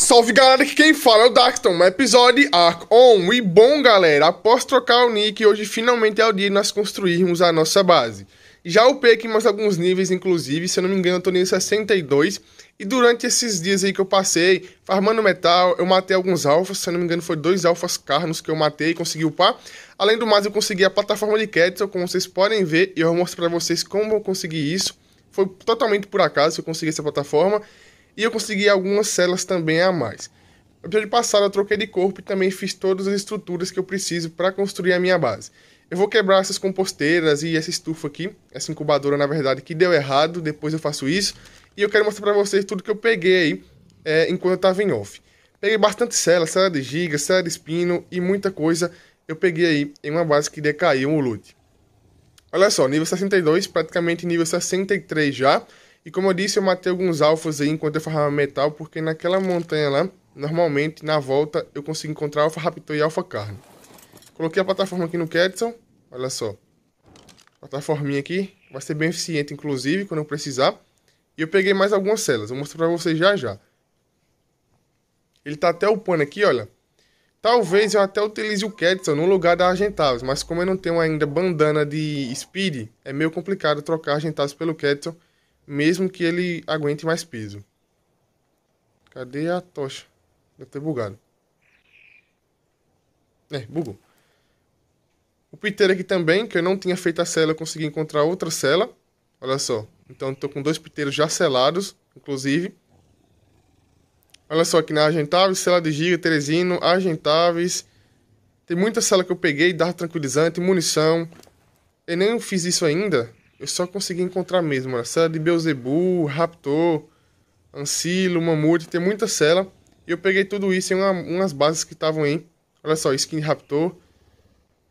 Salve galera, que quem fala é o Um episódio Arc On. E bom galera, após trocar o nick, hoje finalmente é o dia de nós construirmos a nossa base. Já upei aqui mais alguns níveis, inclusive, se eu não me engano, eu tô nível 62. E durante esses dias aí que eu passei, farmando metal, eu matei alguns alfas, se eu não me engano, foi dois alfas carnos que eu matei e consegui upar. Além do mais, eu consegui a plataforma de Kettle, como vocês podem ver, e eu vou mostrar pra vocês como eu consegui isso. Foi totalmente por acaso que eu consegui essa plataforma. E eu consegui algumas celas também a mais. No episódio passado eu troquei de corpo e também fiz todas as estruturas que eu preciso para construir a minha base. Eu vou quebrar essas composteiras e essa estufa aqui, essa incubadora na verdade que deu errado, depois eu faço isso. E eu quero mostrar para vocês tudo que eu peguei aí é, enquanto eu estava em off. Peguei bastante cela, cela de giga, cela de espino e muita coisa eu peguei aí em uma base que decaiu o loot. Olha só, nível 62, praticamente nível 63 já. E como eu disse, eu matei alguns alfas aí enquanto eu farmava metal, porque naquela montanha lá, normalmente, na volta, eu consigo encontrar alfa raptor e alfa carne. Coloquei a plataforma aqui no Kedson, olha só. Plataforminha aqui, vai ser bem eficiente, inclusive, quando eu precisar. E eu peguei mais algumas celas, vou mostrar pra vocês já já. Ele tá até upando aqui, olha. Talvez eu até utilize o Kedson no lugar da Argentavis, mas como eu não tenho ainda bandana de Speed, é meio complicado trocar Argentavis pelo Kedson mesmo que ele aguente mais peso. Cadê a tocha? Deve ter bugado. É, bugou. O piteiro aqui também, que eu não tinha feito a cela, eu consegui encontrar outra cela. Olha só. Então, estou com dois piteiros já selados, inclusive. Olha só, aqui na Argentáveis, cela de Giga, Teresino, Argentáveis. Tem muita cela que eu peguei, dar tranquilizante, munição. Eu nem fiz isso ainda, eu só consegui encontrar mesmo a cela de Beuzebu, Raptor, Ancilo, Mamute, tem muita cela. E eu peguei tudo isso em uma, umas bases que estavam aí Olha só, skin Raptor,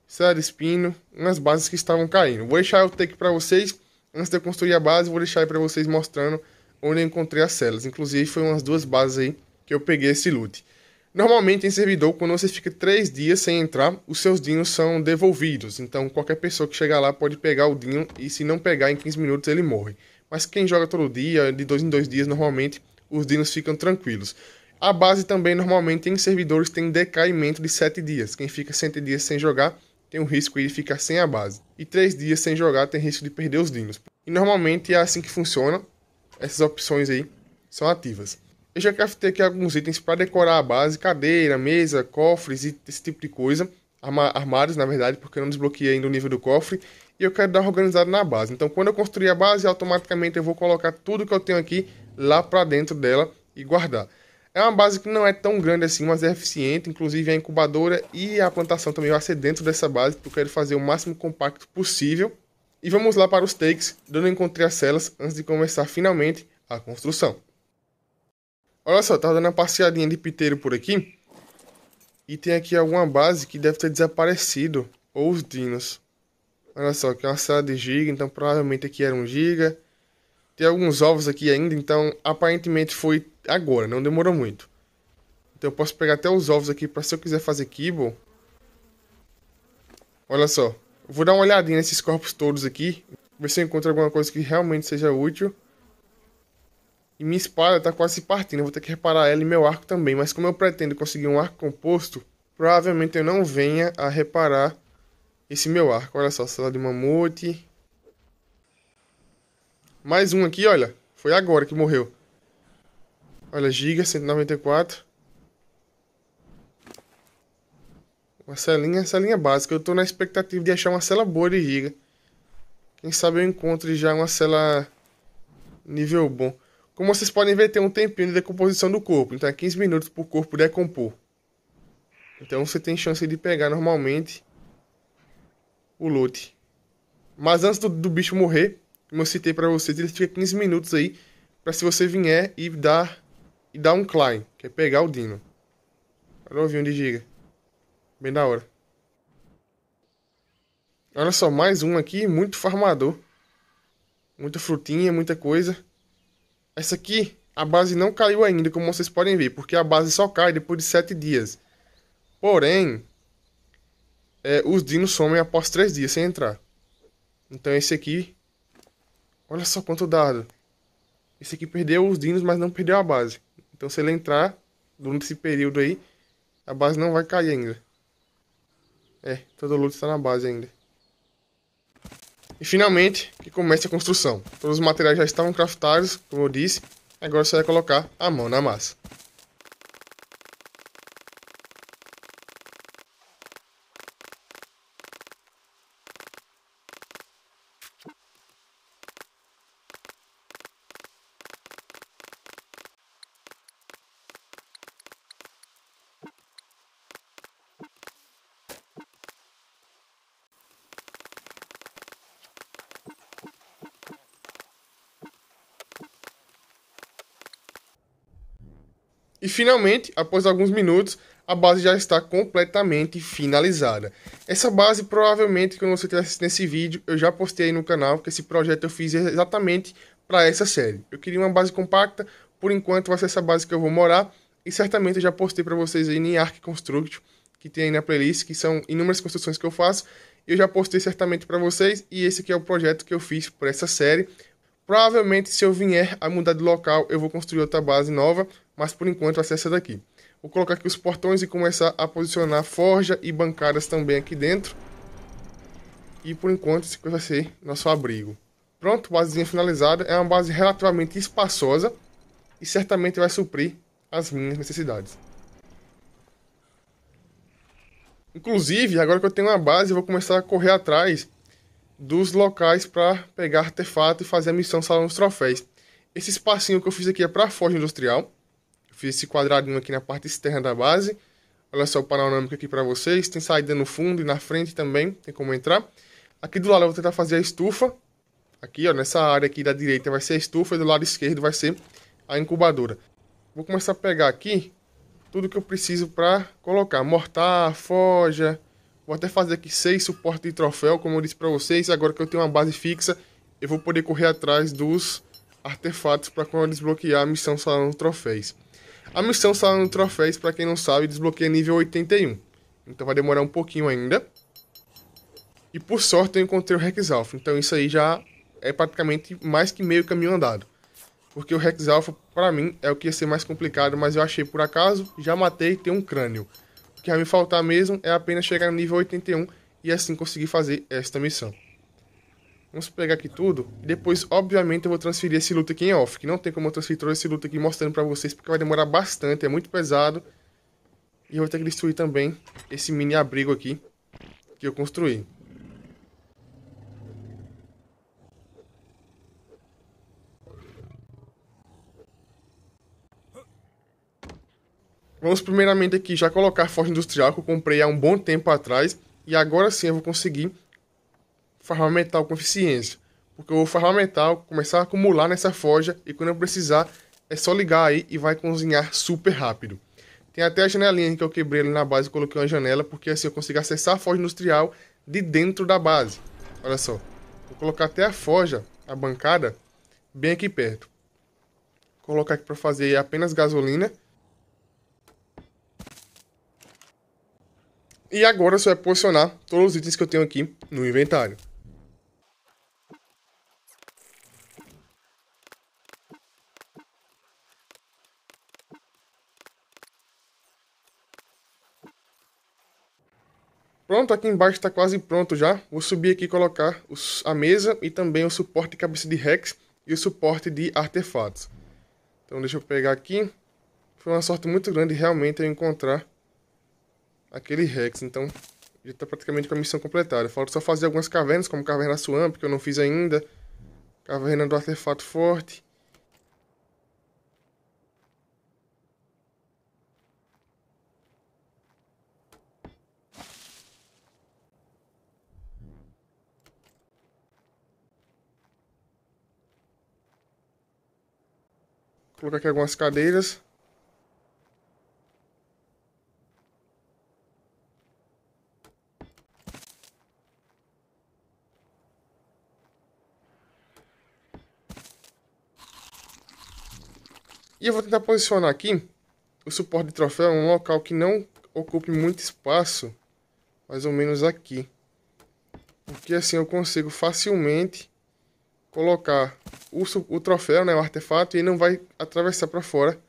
cela de espino, umas bases que estavam caindo. Vou deixar o take para vocês. Antes de eu construir a base, vou deixar aí para vocês mostrando onde eu encontrei as celas. Inclusive, foi umas duas bases aí que eu peguei esse loot. Normalmente em servidor, quando você fica três dias sem entrar, os seus dinhos são devolvidos. Então qualquer pessoa que chegar lá pode pegar o dinho e se não pegar em 15 minutos ele morre. Mas quem joga todo dia, de dois em dois dias normalmente, os dinos ficam tranquilos. A base também normalmente em servidores tem decaimento de 7 dias. Quem fica 100 dias sem jogar tem o um risco de ficar sem a base. E 3 dias sem jogar tem risco de perder os dinos. E normalmente é assim que funciona. Essas opções aí são ativas. Eu já craftei aqui alguns itens para decorar a base, cadeira, mesa, cofres e esse tipo de coisa. armários, na verdade, porque eu não desbloqueei ainda o nível do cofre. E eu quero dar organizado na base. Então, quando eu construir a base, automaticamente eu vou colocar tudo que eu tenho aqui lá para dentro dela e guardar. É uma base que não é tão grande assim, mas é eficiente. Inclusive, a incubadora e a plantação também vai ser dentro dessa base, porque eu quero fazer o máximo compacto possível. E vamos lá para os takes, onde eu encontrei as celas antes de começar finalmente a construção. Olha só, tava dando uma passeadinha de piteiro por aqui. E tem aqui alguma base que deve ter desaparecido. Ou os dinos. Olha só, aqui é uma sala de giga, então provavelmente aqui era um giga. Tem alguns ovos aqui ainda, então aparentemente foi agora, não demorou muito. Então eu posso pegar até os ovos aqui para se eu quiser fazer kibble. Olha só, vou dar uma olhadinha nesses corpos todos aqui. Ver se eu encontro alguma coisa que realmente seja útil. E minha espada tá quase partindo, eu vou ter que reparar ela e meu arco também. Mas como eu pretendo conseguir um arco composto, provavelmente eu não venha a reparar esse meu arco. Olha só, sala de mamute. Mais um aqui, olha. Foi agora que morreu. Olha, giga, 194. Uma selinha, selinha básica. Eu tô na expectativa de achar uma cela boa de giga. Quem sabe eu encontre já uma cela nível bom. Como vocês podem ver, tem um tempinho de decomposição do corpo, então é 15 minutos para o corpo decompor. Então você tem chance de pegar normalmente o loot. Mas antes do, do bicho morrer, como eu citei para vocês, ele fica 15 minutos aí para se você vier e dar e dar um climb, que é pegar o dino. Olha o ovinho de giga. Bem da hora. Olha só, mais um aqui, muito farmador. Muita frutinha, muita coisa. Essa aqui, a base não caiu ainda, como vocês podem ver, porque a base só cai depois de 7 dias. Porém, é, os dinos somem após 3 dias sem entrar. Então esse aqui, olha só quanto dado. Esse aqui perdeu os dinos, mas não perdeu a base. Então se ele entrar durante esse período aí, a base não vai cair ainda. É, todo loot está na base ainda. E finalmente, que comece a construção. Todos os materiais já estavam craftados, como eu disse, agora só é colocar a mão na massa. Finalmente, após alguns minutos, a base já está completamente finalizada. Essa base, provavelmente, quando você estiver assistindo esse vídeo, eu já postei no canal, que esse projeto eu fiz exatamente para essa série. Eu queria uma base compacta, por enquanto vai ser essa base que eu vou morar, e certamente eu já postei para vocês aí em Arc Construct, que tem aí na playlist, que são inúmeras construções que eu faço, eu já postei certamente para vocês, e esse aqui é o projeto que eu fiz para essa série. Provavelmente, se eu vier a mudar de local, eu vou construir outra base nova, mas por enquanto acesso daqui. Vou colocar aqui os portões e começar a posicionar forja e bancadas também aqui dentro. E por enquanto esse vai ser nosso abrigo. Pronto, basezinha finalizada. É uma base relativamente espaçosa e certamente vai suprir as minhas necessidades. Inclusive, agora que eu tenho uma base, eu vou começar a correr atrás dos locais para pegar artefato e fazer a missão salão dos troféus. Esse espacinho que eu fiz aqui é para a forja industrial Fiz esse quadradinho aqui na parte externa da base. Olha só o panorâmico aqui para vocês. Tem saída no fundo e na frente também, tem como entrar. Aqui do lado eu vou tentar fazer a estufa. Aqui, ó, nessa área aqui da direita vai ser a estufa e do lado esquerdo vai ser a incubadora. Vou começar a pegar aqui tudo que eu preciso para colocar. Mortar, forja. Vou até fazer aqui seis suportes de troféu, como eu disse para vocês. Agora que eu tenho uma base fixa, eu vou poder correr atrás dos artefatos para quando eu desbloquear a missão salão troféis. A missão está no troféus, para quem não sabe, desbloqueia nível 81. Então vai demorar um pouquinho ainda. E por sorte eu encontrei o Rex Alpha. Então isso aí já é praticamente mais que meio caminho andado. Porque o Rex Alpha, para mim, é o que ia ser mais complicado, mas eu achei por acaso, já matei e tem um crânio. O que vai me faltar mesmo é apenas chegar no nível 81 e assim conseguir fazer esta missão. Vamos pegar aqui tudo. E depois, obviamente, eu vou transferir esse luto aqui em off. Que não tem como eu transferir todo esse luto aqui mostrando pra vocês. Porque vai demorar bastante. É muito pesado. E eu vou ter que destruir também esse mini abrigo aqui. Que eu construí. Vamos primeiramente aqui já colocar a forja industrial que eu comprei há um bom tempo atrás. E agora sim eu vou conseguir metal com eficiência. Porque o metal, começar a acumular nessa forja e quando eu precisar é só ligar aí e vai cozinhar super rápido. Tem até a janelinha que eu quebrei ali na base e coloquei uma janela, porque assim eu consigo acessar a forja industrial de dentro da base. Olha só, vou colocar até a forja, a bancada, bem aqui perto. Vou colocar aqui para fazer apenas gasolina. E agora só é posicionar todos os itens que eu tenho aqui no inventário. Pronto, aqui embaixo está quase pronto já. Vou subir aqui e colocar os, a mesa e também o suporte de cabeça de Rex e o suporte de artefatos. Então deixa eu pegar aqui. Foi uma sorte muito grande realmente eu encontrar aquele Rex. Então já está praticamente com a missão completada. Falta só fazer algumas cavernas, como Caverna Swamp, que eu não fiz ainda. Caverna do Artefato Forte. colocar aqui algumas cadeiras. E eu vou tentar posicionar aqui o suporte de troféu em um local que não ocupe muito espaço, mais ou menos aqui. Porque assim eu consigo facilmente colocar o, o troféu, né, o artefato, e não vai atravessar para fora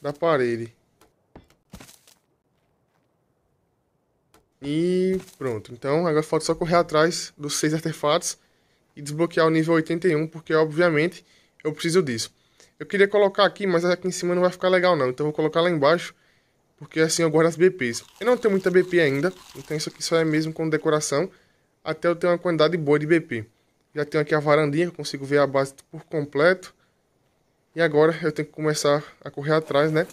da parede. E pronto. Então agora falta só correr atrás dos seis artefatos e desbloquear o nível 81, porque obviamente eu preciso disso. Eu queria colocar aqui, mas aqui em cima não vai ficar legal não. Então eu vou colocar lá embaixo, porque assim eu guardo as BPs. Eu não tenho muita BP ainda, então isso aqui só é mesmo com decoração, até eu ter uma quantidade boa de BP. Já tenho aqui a varandinha, consigo ver a base por completo. E agora eu tenho que começar a correr atrás, né?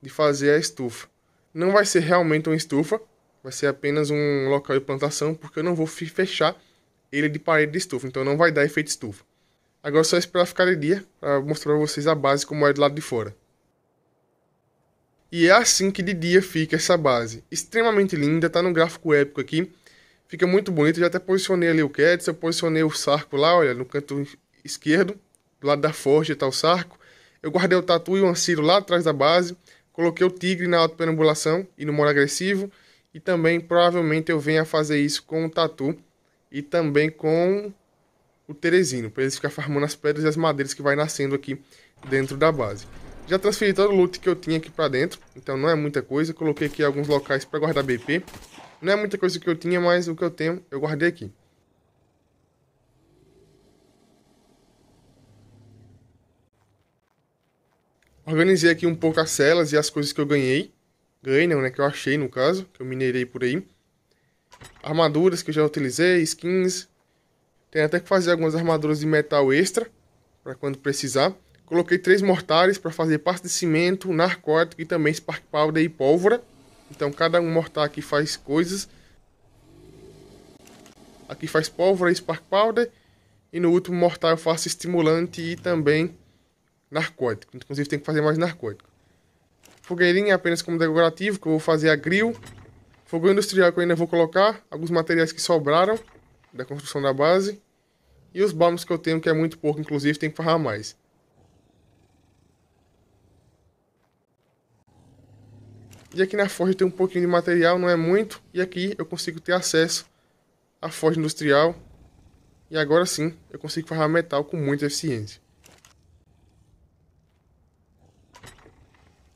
De fazer a estufa. Não vai ser realmente uma estufa, vai ser apenas um local de plantação, porque eu não vou fechar ele de parede de estufa, então não vai dar efeito estufa. Agora é só esperar ficar de dia para mostrar para vocês a base como é do lado de fora. E é assim que de dia fica essa base. Extremamente linda, tá no gráfico épico aqui. Fica muito bonito. Já até posicionei ali o Cats, eu posicionei o Sarco lá, olha, no canto esquerdo, do lado da forja tá o Sarco. Eu guardei o Tatu e o Anciro lá atrás da base. Coloquei o Tigre na auto-perambulação e no modo agressivo. E também, provavelmente, eu venha fazer isso com o Tatu e também com o Teresino, para eles ficarem farmando as pedras e as madeiras que vai nascendo aqui dentro da base. Já transferi todo o loot que eu tinha aqui para dentro, então não é muita coisa. Coloquei aqui alguns locais para guardar BP, não é muita coisa que eu tinha, mas o que eu tenho eu guardei aqui. Organizei aqui um pouco as celas e as coisas que eu ganhei. Ganhei não, né? Que eu achei no caso, que eu minerei por aí. Armaduras que eu já utilizei, skins. Tem até que fazer algumas armaduras de metal extra para quando precisar. Coloquei três mortares para fazer parte de cimento, narcótico e também spark powder e pólvora. Então cada um mortal aqui faz coisas. Aqui faz pólvora e spark powder. E no último mortal eu faço estimulante e também narcótico. Inclusive tem que fazer mais narcótico. Fogueirinha é apenas como decorativo, que eu vou fazer a grill. Fogão industrial que eu ainda vou colocar. Alguns materiais que sobraram da construção da base. E os balmos que eu tenho, que é muito pouco, inclusive, tem que farrar mais. E aqui na Forja tem um pouquinho de material, não é muito. E aqui eu consigo ter acesso à Forja Industrial. E agora sim, eu consigo farrar metal com muita eficiência.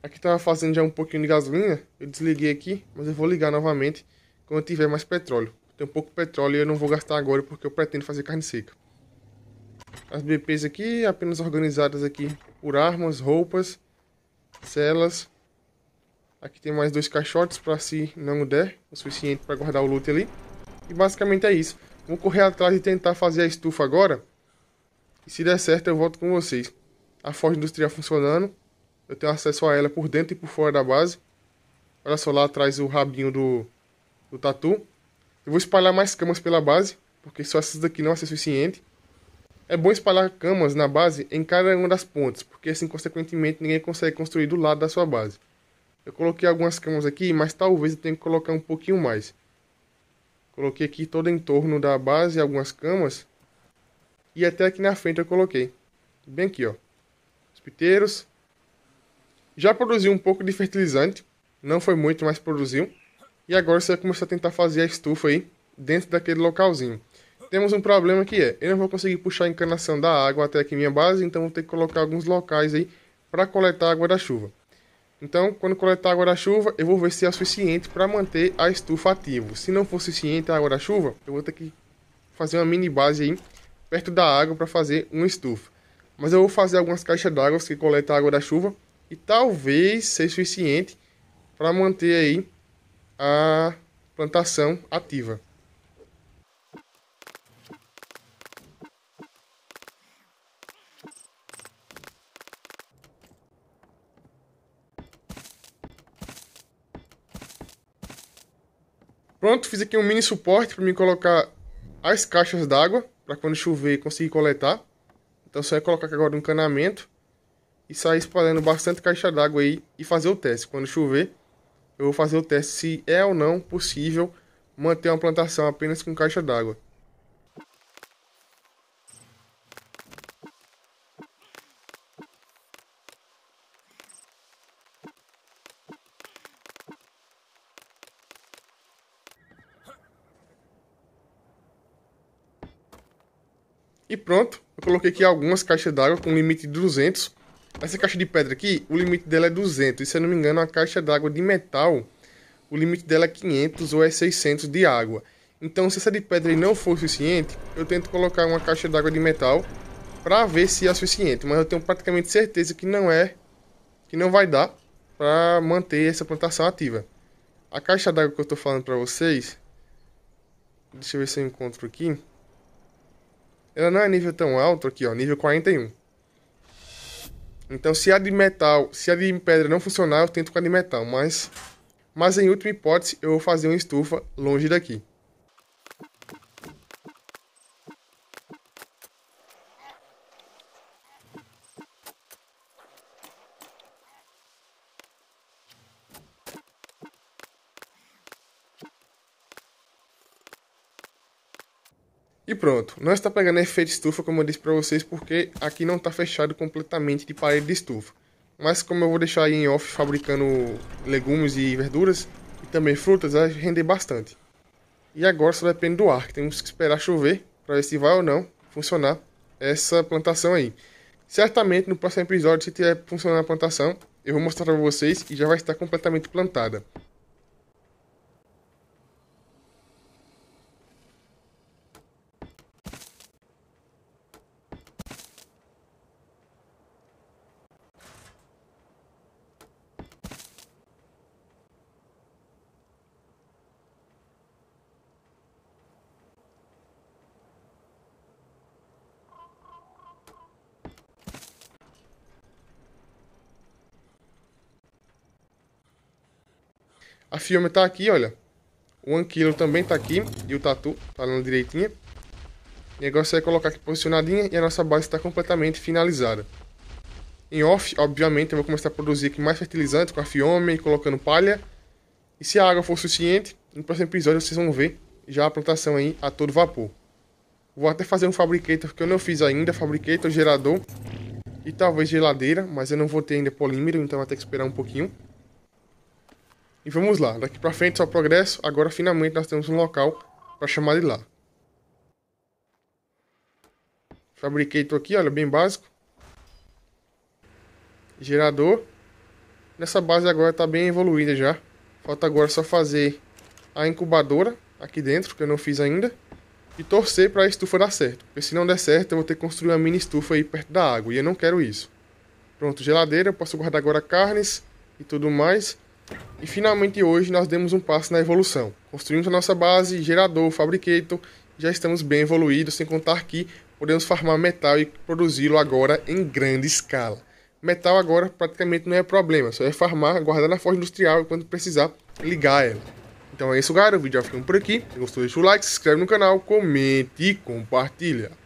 Aqui estava fazendo já um pouquinho de gasolina. Eu desliguei aqui, mas eu vou ligar novamente quando tiver mais petróleo. Tem um pouco de petróleo e eu não vou gastar agora porque eu pretendo fazer carne seca. As BPs aqui, apenas organizadas aqui por armas, roupas, celas Aqui tem mais dois caixotes para se não der o suficiente para guardar o loot ali. E basicamente é isso. Vou correr atrás e tentar fazer a estufa agora. E se der certo eu volto com vocês. A forja industrial funcionando. Eu tenho acesso a ela por dentro e por fora da base. Olha só lá atrás o rabinho do, do tatu. Eu vou espalhar mais camas pela base. Porque só essas daqui não vai é ser suficiente. É bom espalhar camas na base em cada uma das pontes. Porque assim consequentemente ninguém consegue construir do lado da sua base. Eu coloquei algumas camas aqui, mas talvez eu tenha que colocar um pouquinho mais. Coloquei aqui todo em torno da base, algumas camas. E até aqui na frente eu coloquei. Bem aqui, ó. Os piteiros. Já produzi um pouco de fertilizante. Não foi muito, mas produziu. E agora você vai começar a tentar fazer a estufa aí, dentro daquele localzinho. Temos um problema que é, eu não vou conseguir puxar a encanação da água até aqui minha base, então vou ter que colocar alguns locais aí para coletar a água da chuva. Então, quando coletar água da chuva, eu vou ver se é suficiente para manter a estufa ativa. Se não for suficiente a água da chuva, eu vou ter que fazer uma mini base aí perto da água para fazer uma estufa. Mas eu vou fazer algumas caixas d'água que coletam água da chuva e talvez seja suficiente para manter aí a plantação ativa. pronto, fiz aqui um mini suporte para me colocar as caixas d'água, para quando chover conseguir coletar. Então só é colocar aqui agora um encanamento e sair espalhando bastante caixa d'água aí e fazer o teste. Quando chover, eu vou fazer o teste se é ou não possível manter uma plantação apenas com caixa d'água. E pronto, eu coloquei aqui algumas caixas d'água com limite de 200. Essa caixa de pedra aqui, o limite dela é 200. E se eu não me engano, a caixa d'água de metal, o limite dela é 500 ou é 600 de água. Então, se essa de pedra não for suficiente, eu tento colocar uma caixa d'água de metal para ver se é suficiente. Mas eu tenho praticamente certeza que não é, que não vai dar para manter essa plantação ativa. A caixa d'água que eu estou falando para vocês, deixa eu ver se eu encontro aqui ela não é nível tão alto aqui, ó, nível 41. Então, se a de metal, se a de pedra não funcionar, eu tento com a de metal, mas mas em última hipótese, eu vou fazer uma estufa longe daqui. E pronto, não está pegando efeito estufa como eu disse para vocês, porque aqui não está fechado completamente de parede de estufa. Mas como eu vou deixar aí em off fabricando legumes e verduras, e também frutas, vai render bastante. E agora só depende do ar, que temos que esperar chover para ver se vai ou não funcionar essa plantação aí. Certamente no próximo episódio, se tiver funcionando a plantação, eu vou mostrar para vocês e já vai estar completamente plantada. A Fioma tá aqui, olha. O Anquilo também tá aqui. E o Tatu tá na direitinha. O negócio é colocar aqui posicionadinha e a nossa base está completamente finalizada. Em off, obviamente, eu vou começar a produzir aqui mais fertilizante com a Fiome, colocando palha. E se a água for suficiente, no próximo episódio vocês vão ver já a plantação aí a todo vapor. Vou até fazer um fabricator que eu não fiz ainda, fabricator, gerador e talvez geladeira, mas eu não vou ter ainda polímero, então vai ter que esperar um pouquinho. E vamos lá, daqui para frente só progresso, agora finalmente nós temos um local para chamar de lá. Fabriquei tudo aqui, olha, bem básico. Gerador. Nessa base agora está bem evoluída já. Falta agora só fazer a incubadora aqui dentro, que eu não fiz ainda. E torcer para a estufa dar certo. Porque se não der certo, eu vou ter que construir uma mini estufa aí perto da água. E eu não quero isso. Pronto, geladeira. Eu posso guardar agora carnes e tudo mais. E finalmente hoje nós demos um passo na evolução. Construímos a nossa base, gerador, fabricator, já estamos bem evoluídos, sem contar que podemos farmar metal e produzi-lo agora em grande escala. Metal agora praticamente não é problema, só é farmar, guardar na forja industrial e quando precisar ligar ela. Então é isso, galera. O vídeo já ficando por aqui. Se gostou, deixa o like, se inscreve no canal, comente e compartilha.